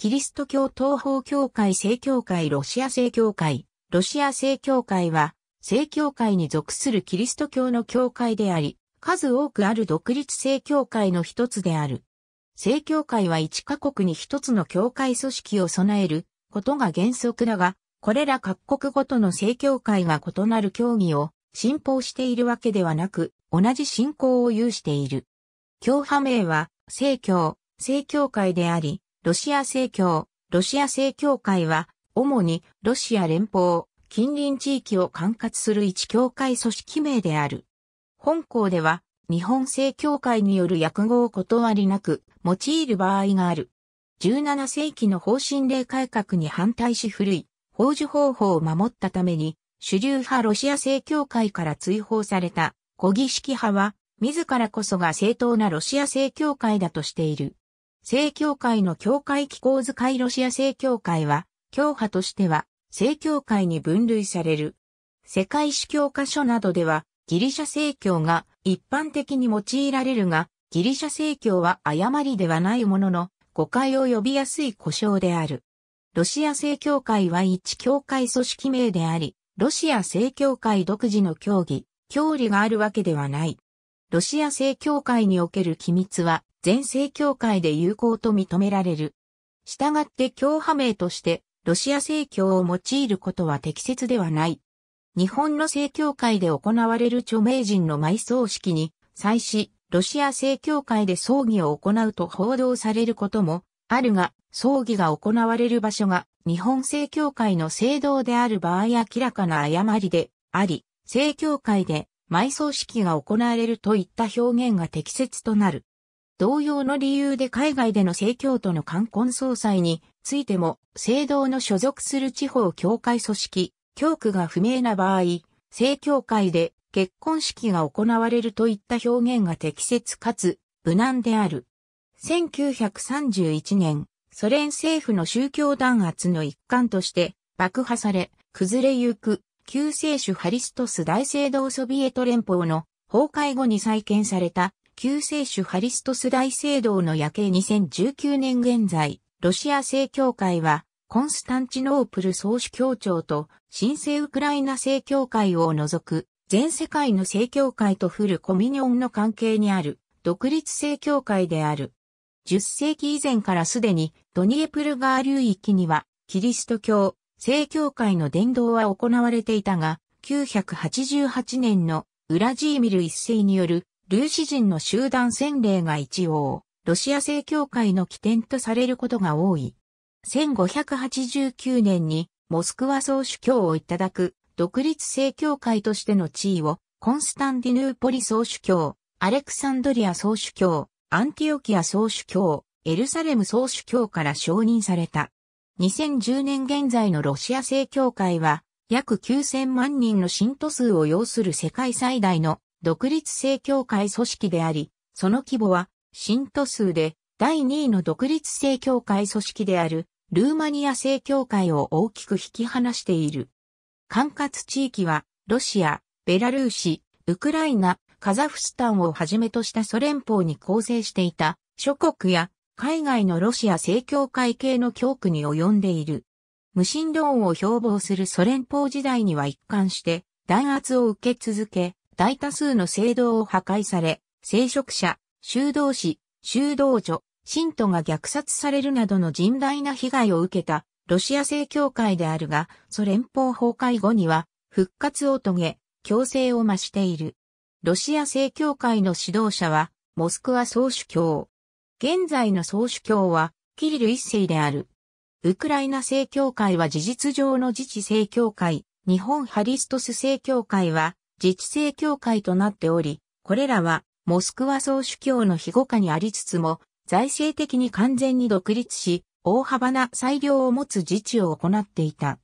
キリスト教東方教会正教会ロシア正教会。ロシア正教会は、正教会に属するキリスト教の教会であり、数多くある独立正教会の一つである。正教会は1カ国に一つの教会組織を備えることが原則だが、これら各国ごとの正教会が異なる教義を信奉しているわけではなく、同じ信仰を有している。教派名は、正教、正教会であり、ロシア正教、ロシア正教会は、主にロシア連邦、近隣地域を管轄する一教会組織名である。本校では、日本正教会による訳語を断りなく、用いる場合がある。17世紀の方針令改革に反対し古い、法事方法を守ったために、主流派ロシア正教会から追放された、古儀式派は、自らこそが正当なロシア正教会だとしている。正教会の教会機構使いロシア正教会は、教派としては、正教会に分類される。世界史教科書などでは、ギリシャ正教が一般的に用いられるが、ギリシャ正教は誤りではないものの、誤解を呼びやすい故障である。ロシア正教会は一教会組織名であり、ロシア正教会独自の教義、教理があるわけではない。ロシア正教会における機密は全正教会で有効と認められる。したがって教派名としてロシア正教を用いることは適切ではない。日本の正教会で行われる著名人の埋葬式に際し、ロシア正教会で葬儀を行うと報道されることもあるが、葬儀が行われる場所が日本正教会の聖堂である場合明らかな誤りであり、正教会で埋葬式が行われるといった表現が適切となる。同様の理由で海外での政教徒の冠婚葬祭についても、聖堂の所属する地方教会組織、教区が不明な場合、聖教会で結婚式が行われるといった表現が適切かつ無難である。1931年、ソ連政府の宗教弾圧の一環として爆破され、崩れゆく救世主ハリストス大聖堂ソビエト連邦の崩壊後に再建された救世主ハリストス大聖堂の夜景2019年現在、ロシア正教会はコンスタンチノープル総主教庁と新生ウクライナ正教会を除く全世界の正教会とフルコミニョンの関係にある独立正教会である。10世紀以前からすでにドニエプル川流域にはキリスト教、正教会の伝道は行われていたが、988年のウラジーミル一世によるルーシ人の集団洗礼が一応、ロシア正教会の起点とされることが多い。1589年にモスクワ総主教をいただく独立正教会としての地位をコンスタンディヌーポリ総主教、アレクサンドリア総主教、アンティオキア総主教、エルサレム総主教から承認された。2010年現在のロシア正教会は、約9000万人の信徒数を要する世界最大の独立正教会組織であり、その規模は信徒数で第2位の独立正教会組織であるルーマニア正教会を大きく引き離している。管轄地域はロシア、ベラルーシ、ウクライナ、カザフスタンをはじめとしたソ連邦に構成していた諸国や海外のロシア正教会系の教区に及んでいる。無神論を標榜するソ連邦時代には一貫して弾圧を受け続け、大多数の聖堂を破壊され、聖職者、修道士、修道女、信徒が虐殺されるなどの甚大な被害を受けたロシア正教会であるが、ソ連邦崩壊後には復活を遂げ、強制を増している。ロシア正教会の指導者は、モスクワ総主教、現在の総主教は、キリル一世である。ウクライナ正教会は事実上の自治正教会、日本ハリストス正教会は自治正教会となっており、これらはモスクワ総主教の庇護下にありつつも、財政的に完全に独立し、大幅な裁量を持つ自治を行っていた。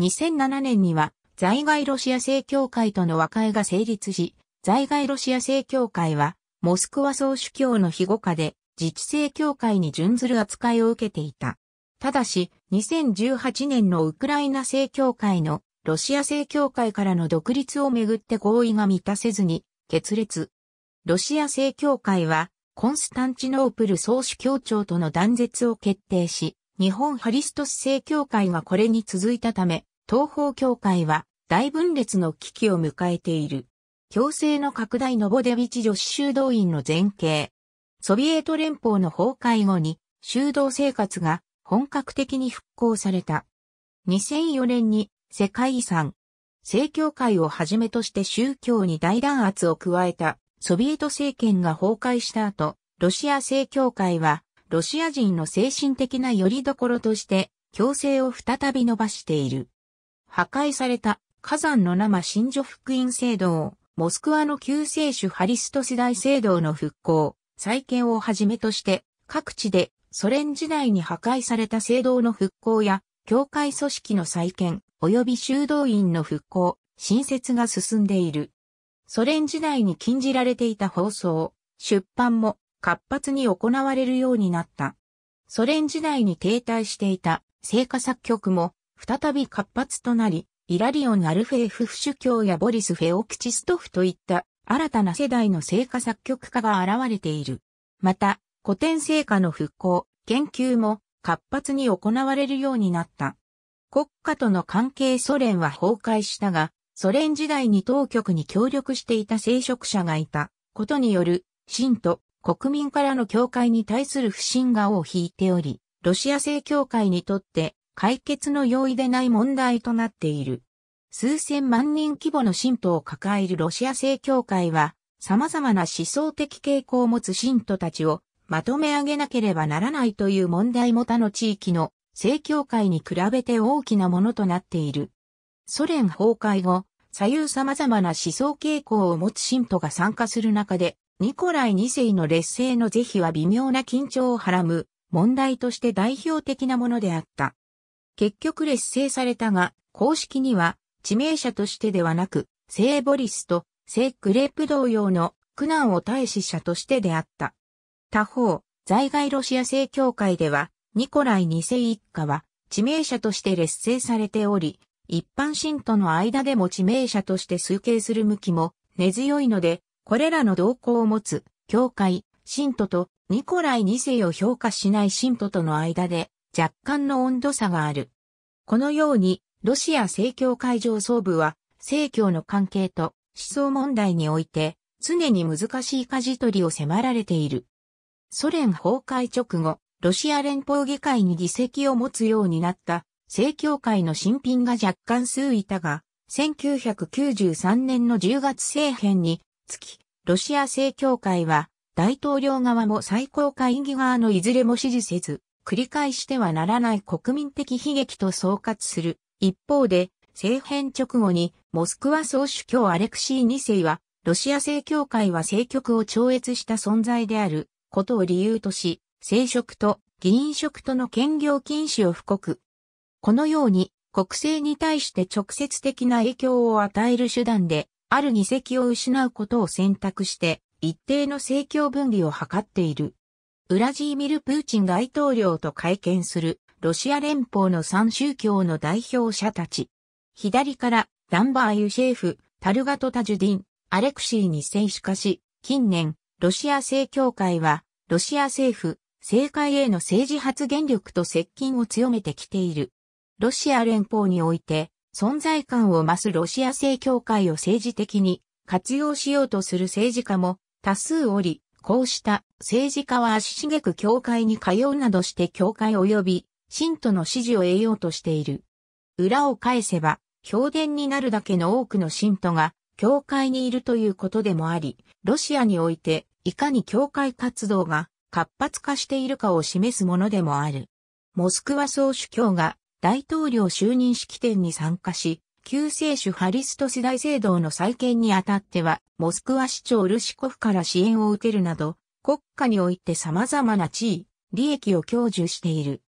2007年には、在外ロシア正教会との和解が成立し、在外ロシア正教会は、モスクワ総主教の庇護下で、自治政教会に準ずる扱いを受けていた。ただし、2018年のウクライナ正教会のロシア正教会からの独立をめぐって合意が満たせずに決裂。ロシア正教会はコンスタンチノープル総主教庁との断絶を決定し、日本ハリストス正教会がこれに続いたため、東方教会は大分裂の危機を迎えている。強制の拡大のボデビチ女子修道院の前景、ソビエト連邦の崩壊後に修道生活が本格的に復興された。2004年に世界遺産、正教会をはじめとして宗教に大弾圧を加えたソビエト政権が崩壊した後、ロシア正教会はロシア人の精神的な拠り所として強制を再び伸ばしている。破壊された火山の生真女福音聖堂、モスクワの救世主ハリストス大聖堂の復興、再建をはじめとして、各地でソ連時代に破壊された聖堂の復興や、教会組織の再建、及び修道院の復興、新設が進んでいる。ソ連時代に禁じられていた放送、出版も活発に行われるようになった。ソ連時代に停滞していた聖歌作曲も再び活発となり、イラリオン・アルフェーフフ主教やボリス・フェオクチストフといった新たな世代の聖歌作曲家が現れている。また、古典聖歌の復興、研究も活発に行われるようになった。国家との関係ソ連は崩壊したが、ソ連時代に当局に協力していた聖職者がいたことによる、信徒、国民からの教会に対する不信が尾を引いており、ロシア正教会にとって解決の容易でない問題となっている。数千万人規模の信徒を抱えるロシア正教会は、様々な思想的傾向を持つ信徒たちをまとめ上げなければならないという問題も他の地域の正教会に比べて大きなものとなっている。ソ連崩壊後、左右様々な思想傾向を持つ信徒が参加する中で、ニコライ2世の劣勢の是非は微妙な緊張をはらむ問題として代表的なものであった。結局劣勢されたが、公式には地名者としてではなく、聖ボリスと聖クレープ同様の苦難を対死者としてであった。他方、在外ロシア正教会では、ニコライ2世一家は、地名者として劣勢されており、一般信徒の間でも地名者として推計する向きも根強いので、これらの動向を持つ、教会、信徒とニコライ2世を評価しない信徒との間で若干の温度差がある。このようにロシア正教会上層部は、正教の関係と思想問題において、常に難しい舵取りを迫られている。ソ連崩壊直後、ロシア連邦議会に議席を持つようになった正教会の新品が若干数いたが、1993年の10月政変につき、ロシア正教会は大統領側も最高会議側のいずれも支持せず、繰り返してはならない国民的悲劇と総括する一方で、政変直後に、モスクワ総主教アレクシー2世は、ロシア正教会は政局を超越した存在であることを理由とし、聖職と議員職との兼業禁止を布告。このように、国政に対して直接的な影響を与える手段で、ある議席を失うことを選択して、一定の政教分離を図っている。ウラジーミル・プーチン大統領と会見するロシア連邦の三宗教の代表者たち。左から、ダンバー・ユシェーフ、タルガト・タジュディン、アレクシーに選手化し、近年、ロシア正教会は、ロシア政府、政界への政治発言力と接近を強めてきている。ロシア連邦において、存在感を増すロシア正教会を政治的に活用しようとする政治家も多数おり、こうした政治家は足しげく教会に通うなどして教会及び信徒の支持を得ようとしている。裏を返せば、評伝になるだけの多くの信徒が、教会にいるということでもあり、ロシアにおいて、いかに教会活動が活発化しているかを示すものでもある。モスクワ総主教が大統領就任式典に参加し、救世主ハリストス大聖堂の再建にあたっては、モスクワ市長ルシコフから支援を受けるなど、国家において様々な地位、利益を享受している。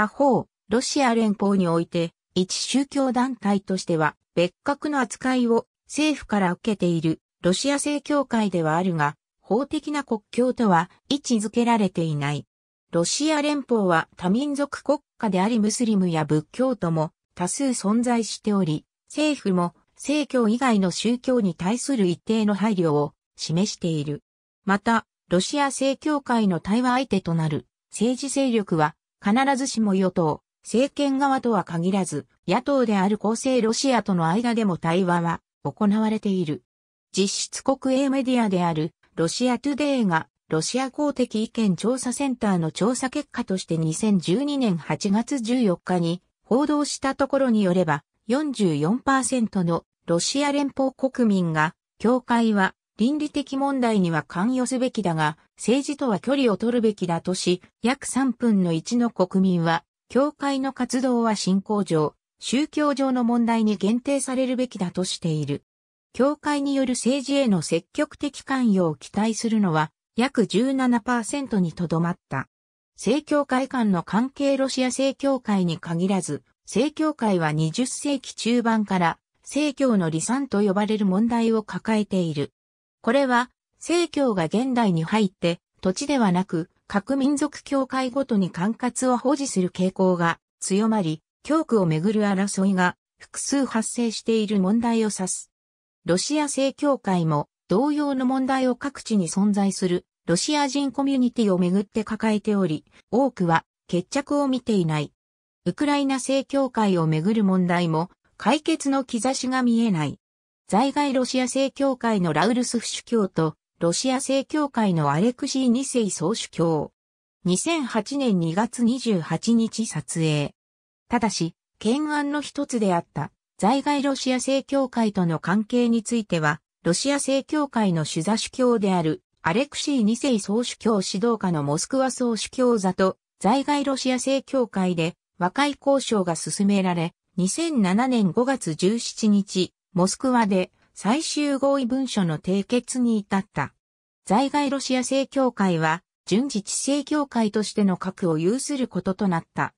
他方、ロシア連邦において、一宗教団体としては別格の扱いを政府から受けているロシア正教会ではあるが、法的な国境とは位置づけられていない。ロシア連邦は多民族国家でありムスリムや仏教徒も多数存在しており、政府も正教以外の宗教に対する一定の配慮を示している。また、ロシア正教会の対話相手となる政治勢力は必ずしも与党、政権側とは限らず、野党である公正ロシアとの間でも対話は行われている。実質国営メディアであるロシアトゥデイがロシア公的意見調査センターの調査結果として2012年8月14日に報道したところによれば44%のロシア連邦国民が教会は倫理的問題には関与すべきだが政治とは距離を取るべきだとし、約3分の1の国民は、教会の活動は信仰上、宗教上の問題に限定されるべきだとしている。教会による政治への積極的関与を期待するのは約17%にとどまった。正教会間の関係ロシア正教会に限らず、正教会は20世紀中盤から正教の離散と呼ばれる問題を抱えている。これは政教が現代に入って、土地ではなく、各民族協会ごとに管轄を保持する傾向が強まり、教区をめぐる争いが複数発生している問題を指す。ロシア正教会も同様の問題を各地に存在するロシア人コミュニティをめぐって抱えており、多くは決着を見ていない。ウクライナ正教会をめぐる問題も解決の兆しが見えない。在外ロシア正教会のラウルスフ主教とロシア正教会のアレクシー2世総主教。2008年2月28日撮影。ただし、懸案の一つであった、在外ロシア正教会との関係については、ロシア正教会の主座主教である、アレクシー2世総主教指導下のモスクワ総主教座と、在外ロシア正教会で和解交渉が進められ、2007年5月17日、モスクワで最終合意文書の締結に至った。在外ロシア正教会は、順次知正教会としての核を有することとなった。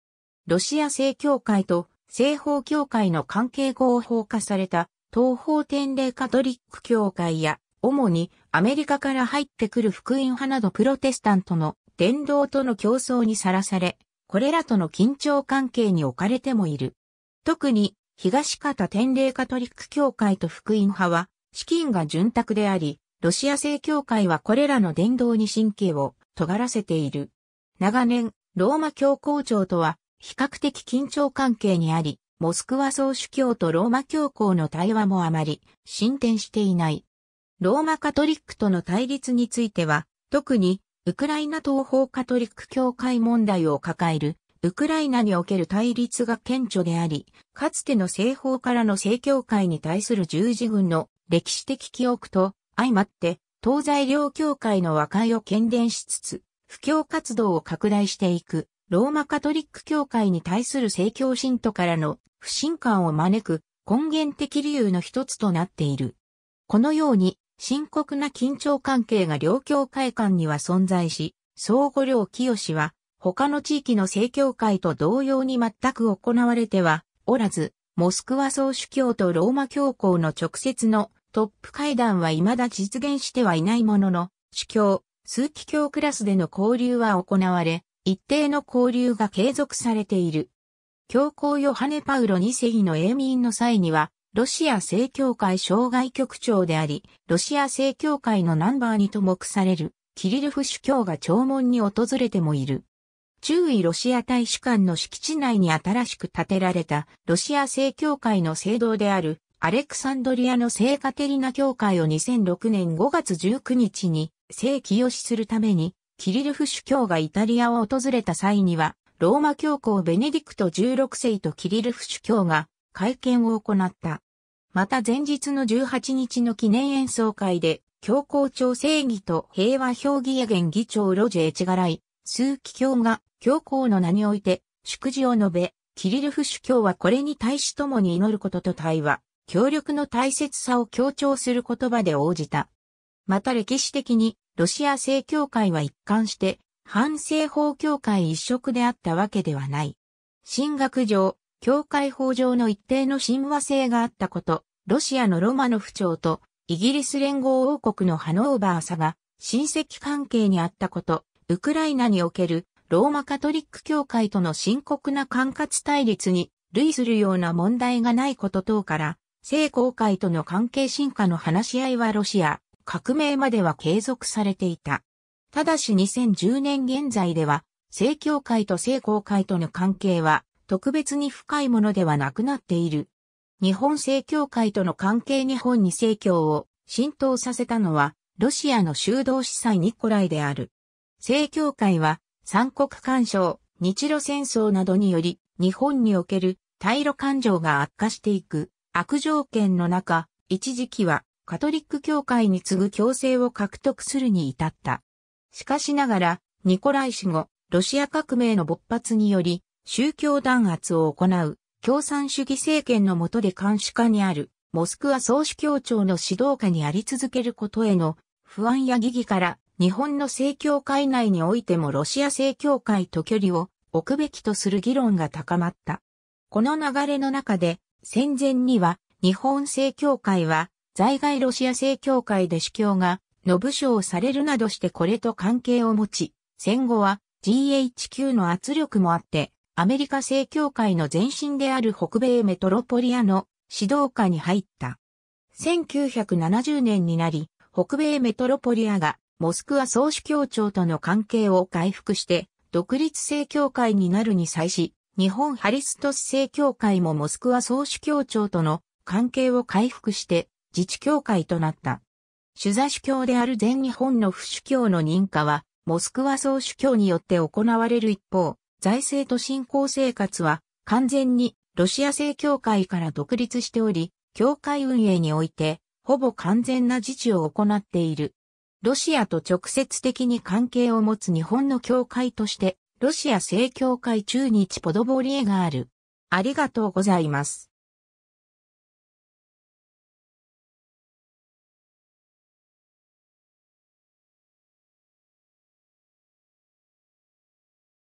ロシア正教会と西方教会の関係合法化された東方天霊カトリック教会や、主にアメリカから入ってくる福音派などプロテスタントの伝道との競争にさらされ、これらとの緊張関係に置かれてもいる。特に東方天霊カトリック教会と福音派は、資金が潤沢であり、ロシア正教会はこれらの伝道に神経を尖らせている。長年、ローマ教皇庁とは比較的緊張関係にあり、モスクワ総主教とローマ教皇の対話もあまり進展していない。ローマカトリックとの対立については、特にウクライナ東方カトリック教会問題を抱えるウクライナにおける対立が顕著であり、かつての西方からの正教会に対する十字軍の歴史的記憶と相まって、東西両教会の和解を懸伝しつつ、布教活動を拡大していく、ローマカトリック教会に対する正教信徒からの不信感を招く根源的理由の一つとなっている。このように、深刻な緊張関係が両教会間には存在し、相互両清は、他の地域の正教会と同様に全く行われてはおらず、モスクワ総主教とローマ教皇の直接のトップ会談は未だ実現してはいないものの、主教、数奇教クラスでの交流は行われ、一定の交流が継続されている。教皇ヨハネ・パウロ2世の永民の際には、ロシア正教会障害局長であり、ロシア正教会のナンバーにと目される、キリルフ主教が弔問に訪れてもいる。中位ロシア大使館の敷地内に新しく建てられたロシア正教会の聖堂であるアレクサンドリアの聖カテリナ教会を2006年5月19日に記寄しするためにキリルフ主教がイタリアを訪れた際にはローマ教皇ベネディクト16世とキリルフ主教が会見を行った。また前日の18日の記念演奏会で教皇庁正義と平和評議や現議長ロジェ・エチガライ、枢機卿が教皇の名において祝辞を述べ、キリルフ主教はこれに対し共に祈ることと対話、協力の大切さを強調する言葉で応じた。また歴史的にロシア正教会は一貫して反正法教会一色であったわけではない。神学上、教会法上の一定の親和性があったこと、ロシアのロマノフ朝とイギリス連合王国のハノーバーさが親戚関係にあったこと、ウクライナにおけるローマカトリック教会との深刻な管轄対立に類するような問題がないこと等から、聖公会との関係進化の話し合いはロシア革命までは継続されていた。ただし2010年現在では、聖教会と聖公会との関係は特別に深いものではなくなっている。日本正教会との関係日本に正教を浸透させたのは、ロシアの修道司祭ニコライである。正教会は、三国干渉、日露戦争などにより、日本における対露感情が悪化していく悪条件の中、一時期はカトリック教会に次ぐ強制を獲得するに至った。しかしながら、ニコライ氏後、ロシア革命の勃発により、宗教弾圧を行う共産主義政権の下で監視下にあるモスクワ総主教庁の指導下にあり続けることへの不安や疑義から日本の正教会内においてもロシア正教会と距離を置くべきとする議論が高まった。この流れの中で、戦前には日本正教会は在外ロシア正教会で主教がの部署をされるなどしてこれと関係を持ち、戦後は GHQ の圧力もあって、アメリカ正教会の前身である北米メトロポリアの指導下に入った。1970年になり、北米メトロポリアがモスクワ総主教庁との関係を回復して、独立正教会になるに際し、日本ハリストス正教会もモスクワ総主教庁との関係を回復して、自治教会となった。主座主教である全日本の不主教の認可は、モスクワ総主教によって行われる一方、財政と信仰生活は完全にロシア正教会から独立しており、教会運営において、ほぼ完全な自治を行っている。ロシアと直接的に関係を持つ日本の教会として、ロシア正教会中日ポドボリエがある。ありがとうございます。